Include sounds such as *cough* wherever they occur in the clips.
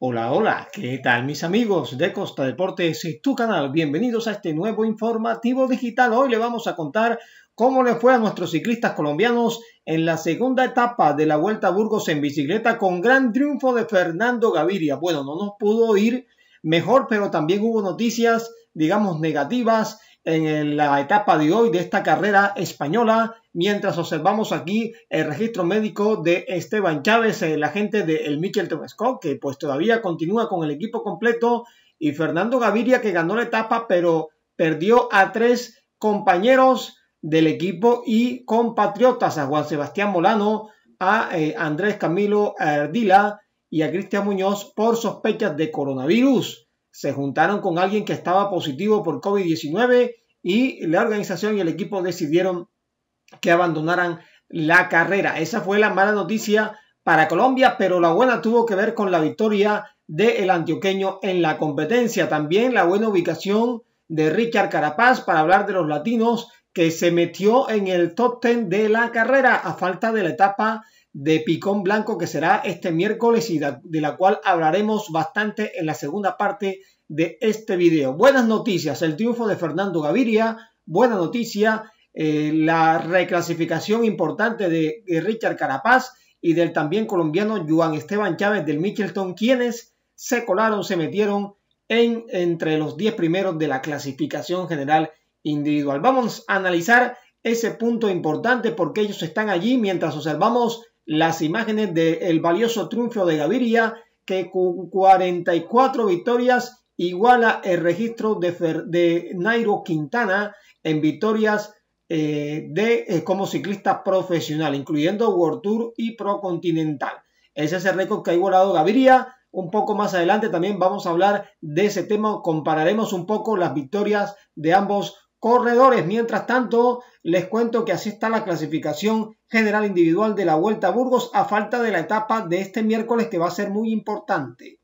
Hola, hola, ¿qué tal mis amigos de Costa Deportes? Es tu canal, bienvenidos a este nuevo informativo digital. Hoy le vamos a contar cómo le fue a nuestros ciclistas colombianos en la segunda etapa de la Vuelta a Burgos en bicicleta con gran triunfo de Fernando Gaviria. Bueno, no nos pudo ir mejor, pero también hubo noticias, digamos, negativas en la etapa de hoy de esta carrera española mientras observamos aquí el registro médico de Esteban Chávez, el agente del de Michel que pues todavía continúa con el equipo completo, y Fernando Gaviria, que ganó la etapa, pero perdió a tres compañeros del equipo y compatriotas, a Juan Sebastián Molano, a eh, Andrés Camilo Ardila y a Cristian Muñoz por sospechas de coronavirus. Se juntaron con alguien que estaba positivo por COVID-19 y la organización y el equipo decidieron que abandonaran la carrera. Esa fue la mala noticia para Colombia, pero la buena tuvo que ver con la victoria del antioqueño en la competencia. También la buena ubicación de Richard Carapaz para hablar de los latinos que se metió en el top ten de la carrera a falta de la etapa de Picón Blanco que será este miércoles y de la cual hablaremos bastante en la segunda parte de este video. Buenas noticias, el triunfo de Fernando Gaviria, buena noticia eh, la reclasificación importante de, Richard Carapaz y del también colombiano Juan Esteban Chávez del Michelton, quienes se colaron, se metieron en, entre los 10 primeros de la clasificación general individual. Vamos a analizar ese punto importante porque ellos están allí mientras observamos las imágenes del valioso triunfo de Gaviria que con 44 victorias iguala el registro de, de Nairo Quintana en victorias eh, de, eh, como ciclista profesional, incluyendo World Tour y Pro Continental. Ese es el récord que ha igualado Gaviria. Un poco más adelante también vamos a hablar de ese tema. Compararemos un poco las victorias de ambos corredores. Mientras tanto, les cuento que así está la clasificación general individual de la Vuelta a Burgos a falta de la etapa de este miércoles que va a ser muy importante.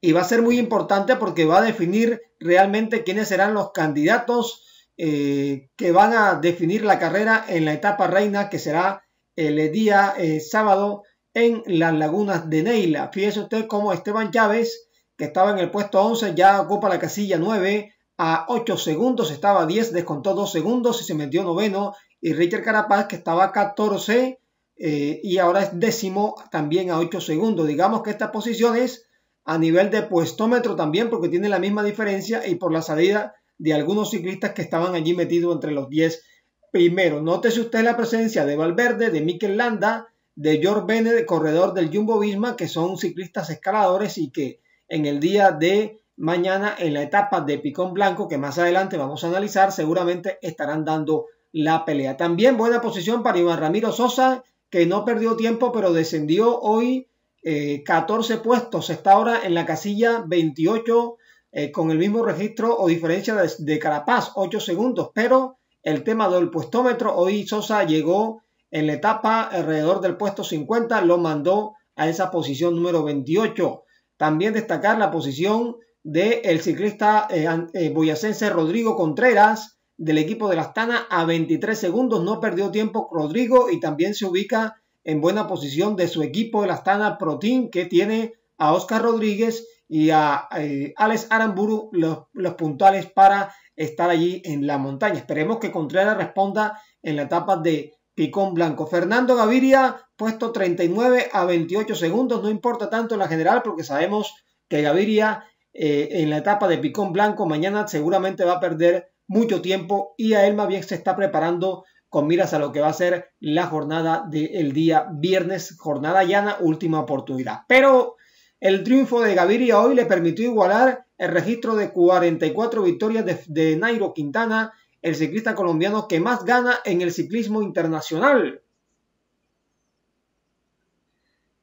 Y va a ser muy importante porque va a definir realmente quiénes serán los candidatos eh, que van a definir la carrera en la etapa reina que será el día eh, sábado en las lagunas de Neila. Fíjese usted cómo Esteban Chávez, que estaba en el puesto 11, ya ocupa la casilla 9 a 8 segundos, estaba a 10, descontó 2 segundos y se metió noveno. Y Richard Carapaz, que estaba a 14 eh, y ahora es décimo, también a 8 segundos. Digamos que estas posiciones a nivel de puestómetro también, porque tiene la misma diferencia y por la salida de algunos ciclistas que estaban allí metidos entre los 10 primeros. Nótese usted la presencia de Valverde, de Mikel Landa, de George Bennett, corredor del Jumbo Visma, que son ciclistas escaladores y que en el día de mañana en la etapa de Picón Blanco, que más adelante vamos a analizar, seguramente estarán dando la pelea. También buena posición para Iván Ramiro Sosa, que no perdió tiempo, pero descendió hoy 14 eh, puestos. Está ahora en la casilla 28 eh, con el mismo registro o diferencia de, Carapaz, 8 segundos, pero el tema del puestómetro, hoy Sosa llegó en la etapa alrededor del puesto 50, lo mandó a esa posición número 28. También destacar la posición del el ciclista eh, eh, boyacense Rodrigo Contreras del equipo de la Astana a 23 segundos, no perdió tiempo Rodrigo y también se ubica en buena posición de su equipo de la Astana team que tiene a Oscar Rodríguez y a eh, Alex Aramburu los, puntuales para estar allí en la montaña. Esperemos que Contreras responda en la etapa de Picón Blanco. Fernando Gaviria, puesto 39 a 28 segundos, no importa tanto en la general porque sabemos que Gaviria eh, en la etapa de Picón Blanco mañana seguramente va a perder mucho tiempo y a él más bien se está preparando con miras a lo que va a ser la jornada del día viernes, jornada llana, última oportunidad. Pero el triunfo de Gaviria hoy le permitió igualar el registro de 44 victorias de, Nairo Quintana, el ciclista colombiano que más gana en el ciclismo internacional.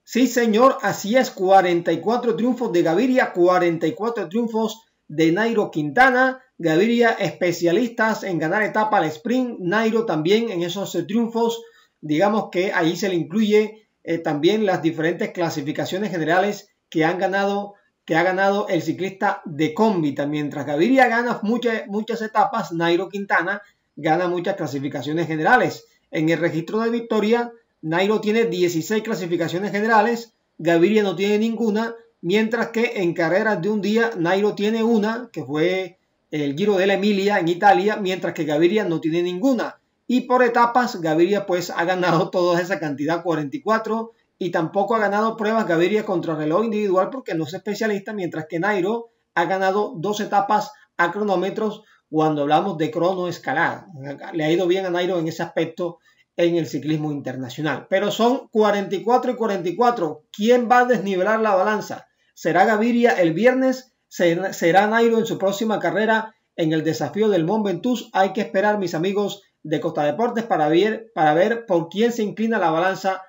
Sí, señor, así es, 44 triunfos de Gaviria, 44 triunfos de Nairo Quintana. Gaviria, especialistas en ganar etapa al sprint. Nairo también en esos triunfos. Digamos que ahí se le incluye eh, también las diferentes clasificaciones generales que han ganado que ha ganado el ciclista de combi Mientras Gaviria gana muchas, muchas etapas, Nairo Quintana gana muchas clasificaciones generales. En el registro de victoria, Nairo tiene 16 clasificaciones generales, Gaviria no tiene ninguna, mientras que en carreras de un día, Nairo tiene una, que fue el Giro de la Emilia en Italia, mientras que Gaviria no tiene ninguna. Y por etapas, Gaviria pues ha ganado *laughs* toda esa cantidad, 44, y tampoco ha ganado pruebas Gaviria contra reloj individual porque no es especialista, mientras que Nairo ha ganado dos etapas a cronómetros cuando hablamos de crono escalada. Le ha ido bien a Nairo en ese aspecto en el ciclismo internacional. Pero son 44 y 44. ¿Quién va a desnivelar la balanza? ¿Será Gaviria el viernes? ¿Será Nairo en su próxima carrera en el desafío del Mont Hay que esperar, mis amigos de Costa Deportes, para ver, para ver por quién se inclina la balanza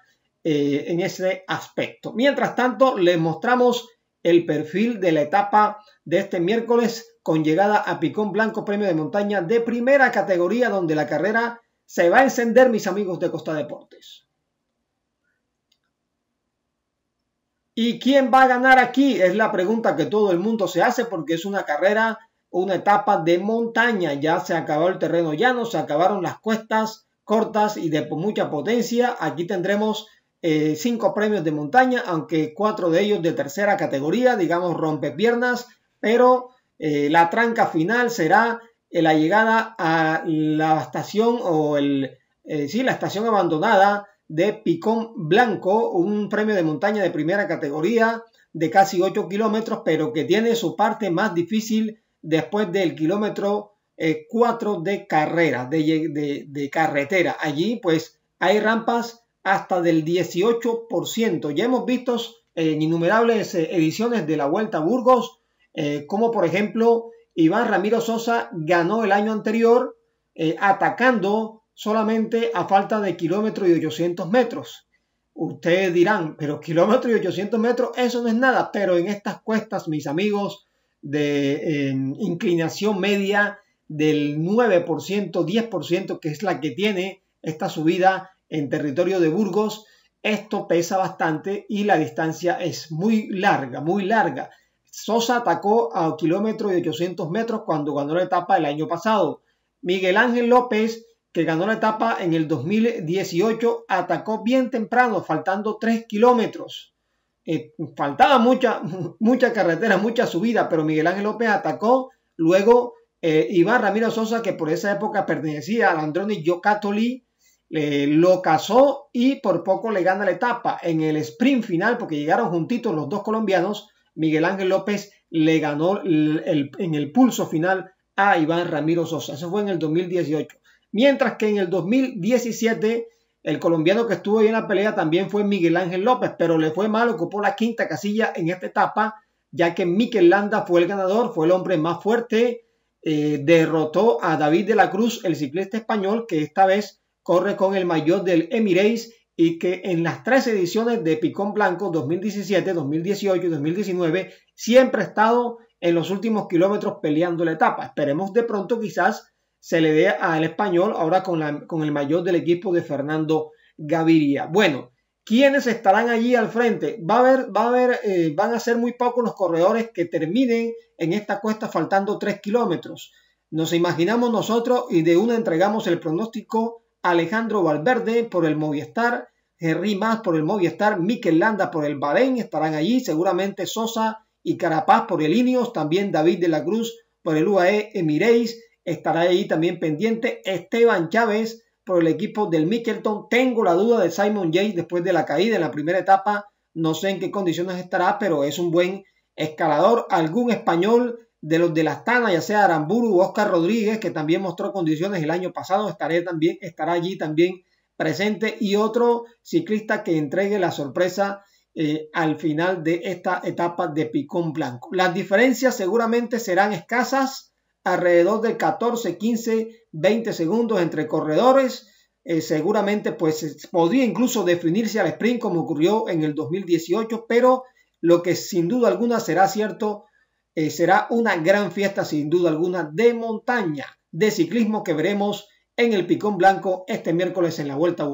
eh, en ese aspecto. Mientras tanto, les mostramos el perfil de la etapa de este miércoles con llegada a Picón Blanco Premio de Montaña de primera categoría donde la carrera se va a encender, mis amigos de Costa Deportes. ¿Y quién va a ganar aquí? Es la pregunta que todo el mundo se hace porque es una carrera, una etapa de montaña. Ya se acabó el terreno llano, se acabaron las cuestas cortas y de mucha potencia. Aquí tendremos eh, cinco premios de montaña, aunque cuatro de ellos de tercera categoría, digamos rompe piernas, pero eh, la tranca final será eh, la llegada a la estación o el, sí, la estación abandonada de Picón Blanco, un premio de montaña de primera categoría de casi 8 kilómetros, pero que tiene su parte más difícil después del kilómetro 4 de carrera, de, de carretera. Allí pues hay rampas hasta del 18%. Ya hemos visto en innumerables eh, ediciones de la Vuelta a Burgos, eh, como por ejemplo Iván Ramiro Sosa ganó el año anterior eh, atacando solamente a falta de kilómetro y 800 metros. Ustedes dirán, pero *laughs* kilómetro y 800 metros, eso no es nada, pero en estas cuestas, mis amigos, de inclinación media del 9%, 10%, que es la que tiene esta subida, en territorio de Burgos, esto pesa bastante y la distancia es muy larga, muy larga. Sosa atacó a kilómetros y 800 metros cuando ganó la etapa el año pasado. Miguel Ángel López, que ganó la etapa en el 2018, atacó bien temprano, faltando 3 kilómetros. Eh, faltaba mucha, *laughs* mucha carretera, mucha subida, pero Miguel Ángel López atacó. Luego eh, Iván Ramiro Sosa, que por esa época pertenecía al Androni Yocatoli, lo casó y por poco le gana la etapa. En el sprint final, porque llegaron juntitos los dos colombianos, Miguel Ángel López le ganó en el pulso final a Iván Ramiro Sosa. Eso fue en el 2018. Mientras que en el 2017 el colombiano que estuvo ahí en la pelea también fue Miguel Ángel López, pero le fue mal, ocupó la quinta casilla en esta etapa, ya que Mikel Landa fue el ganador, fue el hombre más fuerte, eh, derrotó a David de la Cruz, el ciclista español, que esta vez corre con el mayor del Emirates y que en las tres ediciones de Picón Blanco 2017, 2018 y 2019 siempre ha estado en los últimos kilómetros peleando la etapa. Esperemos de pronto quizás se le dé al español ahora con, con el mayor del equipo de Fernando Gaviria. Bueno, ¿quiénes estarán allí al frente? Va a haber, va a haber, eh, van a ser muy pocos los corredores que terminen en esta cuesta faltando tres kilómetros. Nos imaginamos nosotros y de una entregamos el pronóstico Alejandro Valverde por el Movistar, Henry Más por el Movistar, Miquel Landa por el Bahrein, estarán allí, seguramente Sosa y Carapaz por el Ineos, también David de la Cruz por el UAE Emirates, estará allí también pendiente Esteban Chávez por el equipo del Mickelton. Tengo la duda de Simon Yates después de la caída en la primera etapa, no sé en qué condiciones estará, pero es un buen escalador. Algún español de los de las TANA, ya sea Aramburu o Oscar Rodríguez, que también mostró condiciones el año pasado, estaré también, estará allí también presente, y otro ciclista que entregue la sorpresa eh, al final de esta etapa de Picón Blanco. Las diferencias seguramente serán escasas, alrededor de 14, 15, 20 segundos entre corredores. Eh, seguramente pues podría incluso definirse al sprint como ocurrió en el 2018, pero lo que sin duda alguna será cierto eh, será una gran fiesta sin duda alguna de montaña, de ciclismo que veremos en el Picón Blanco este miércoles en la Vuelta